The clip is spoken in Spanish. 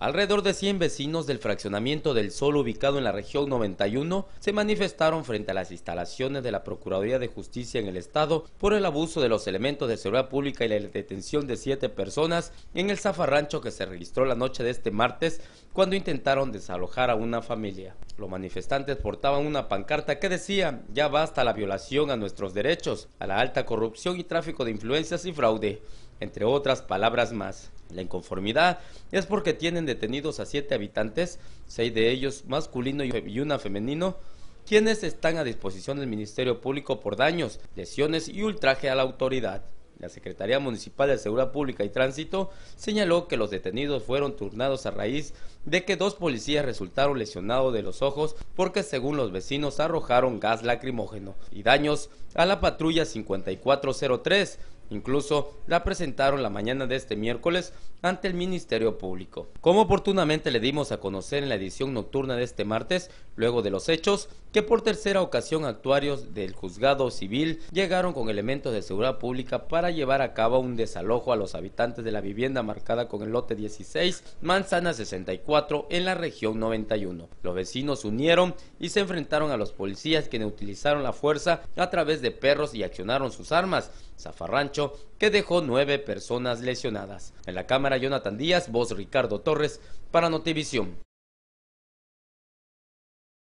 Alrededor de 100 vecinos del fraccionamiento del Sol ubicado en la región 91 se manifestaron frente a las instalaciones de la Procuraduría de Justicia en el Estado por el abuso de los elementos de seguridad pública y la detención de siete personas en el zafarrancho que se registró la noche de este martes cuando intentaron desalojar a una familia. Los manifestantes portaban una pancarta que decía, ya basta la violación a nuestros derechos, a la alta corrupción y tráfico de influencias y fraude, entre otras palabras más. La inconformidad es porque tienen detenidos a siete habitantes, seis de ellos masculino y una femenino, quienes están a disposición del Ministerio Público por daños, lesiones y ultraje a la autoridad. La Secretaría Municipal de Seguridad Pública y Tránsito señaló que los detenidos fueron turnados a raíz de que dos policías resultaron lesionados de los ojos porque según los vecinos arrojaron gas lacrimógeno y daños a la patrulla 5403. Incluso la presentaron la mañana de este miércoles ante el Ministerio Público. Como oportunamente le dimos a conocer en la edición nocturna de este martes, luego de los hechos, que por tercera ocasión actuarios del juzgado civil llegaron con elementos de seguridad pública para llevar a cabo un desalojo a los habitantes de la vivienda marcada con el lote 16, manzana 64, en la región 91. Los vecinos unieron y se enfrentaron a los policías quienes utilizaron la fuerza a través de perros y accionaron sus armas, zafarrancho que dejó nueve personas lesionadas. En la cámara Jonathan Díaz, voz Ricardo Torres, para Notivisión.